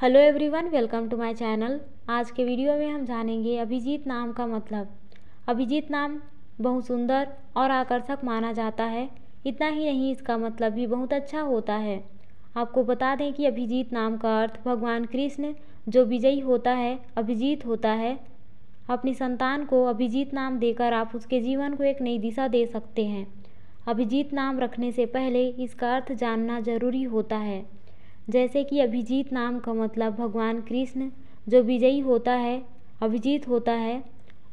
hello everyone welcome to my channel आज के video में हम जानेंगे अभिजीत नाम का मतलब अभिजीत नाम बहुत सुंदर और आकर्षक माना जाता है इतना ही नहीं इसका मतलब भी बहुत अच्छा होता है आपको बता दें कि अभिजीत नाम का अर्थ भगवान कृष्ण जो विजयी होता है अभिजीत होता है अपनी संतान को अभिजीत नाम देकर आप उसके जीवन को एक नई दिशा दे सकते हैं अभिजीत नाम रखने से पहले इसका अर्थ जानना जरूरी होता है जैसे कि अभिजीत नाम का मतलब भगवान कृष्ण जो विजयी होता है अभिजीत होता है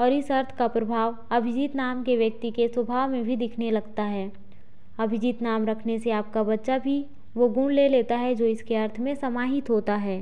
और इस अर्थ का प्रभाव अभिजीत नाम के व्यक्ति के स्वभाव में भी दिखने लगता है अभिजीत नाम रखने से आपका बच्चा भी वो गुण ले लेता है जो इसके अर्थ में समाहित होता है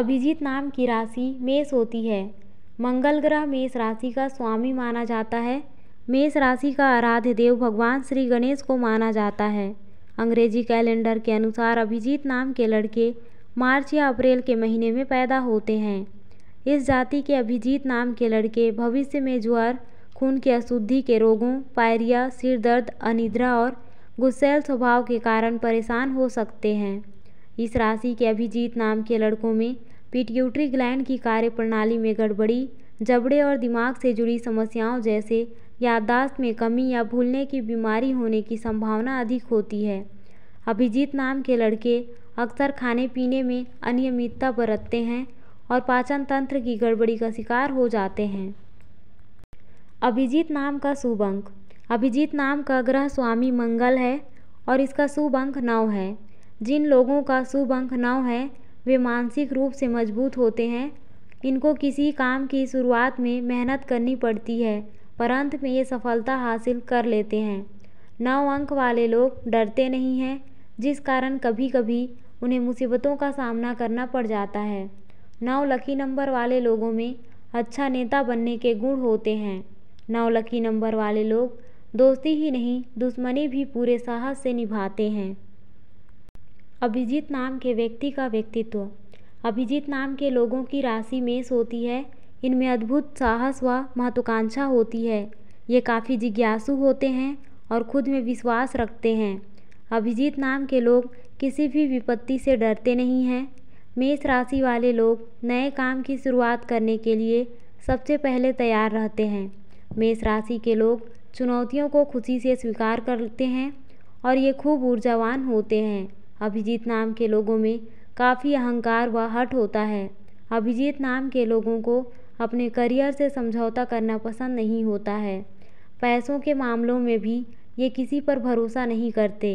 अभिजीत नाम की राशि मेष होती है मंगल ग्रह मेष राशि का स्वामी माना जाता है मेष राशि का आराध्य देव भगवान श्री गणेश को माना जाता है अंग्रेजी कैलेंडर के अनुसार अभिजीत नाम के लड़के मार्च या अप्रैल के महीने में पैदा होते हैं इस जाति के अभिजीत नाम के लड़के भविष्य में ज्वर खून की अशुद्धि के रोगों पायरिया सिर दर्द अनिद्रा और गुस्सेल स्वभाव के कारण परेशान हो सकते हैं इस राशि के अभिजीत नाम के लड़कों में पिट्यूटरी ग्लैंड की कार्यप्रणाली में गड़बड़ी जबड़े और दिमाग से जुड़ी समस्याओं जैसे याददाश्त में कमी या भूलने की बीमारी होने की संभावना अधिक होती है अभिजीत नाम के लड़के अक्सर खाने पीने में अनियमितता बरतते हैं और पाचन तंत्र की गड़बड़ी का शिकार हो जाते हैं अभिजीत नाम का शुभ अंक अभिजीत नाम का ग्रह स्वामी मंगल है और इसका शुभ अंक नौ है जिन लोगों का शुभ अंक नौ है वे मानसिक रूप से मजबूत होते हैं इनको किसी काम की शुरुआत में मेहनत करनी पड़ती है पर अंत में ये सफलता हासिल कर लेते हैं नौ अंक वाले लोग डरते नहीं हैं जिस कारण कभी कभी उन्हें मुसीबतों का सामना करना पड़ जाता है नौ लकी नंबर वाले लोगों में अच्छा नेता बनने के गुण होते हैं नौ लकी नंबर वाले लोग दोस्ती ही नहीं दुश्मनी भी पूरे साहस से निभाते हैं अभिजीत नाम के व्यक्ति का व्यक्तित्व अभिजीत नाम के लोगों की राशि मेष होती है इनमें अद्भुत साहस व महत्वाकांक्षा होती है ये काफ़ी जिज्ञासु होते हैं और खुद में विश्वास रखते हैं अभिजीत नाम के लोग किसी भी विपत्ति से डरते नहीं हैं मेष राशि वाले लोग नए काम की शुरुआत करने के लिए सबसे पहले तैयार रहते हैं मेष राशि के लोग चुनौतियों को खुशी से स्वीकार करते हैं और ये खूब ऊर्जावान होते हैं अभिजीत नाम के लोगों में काफ़ी अहंकार व हट होता है अभिजीत नाम के लोगों को अपने करियर से समझौता करना पसंद नहीं होता है पैसों के मामलों में भी ये किसी पर भरोसा नहीं करते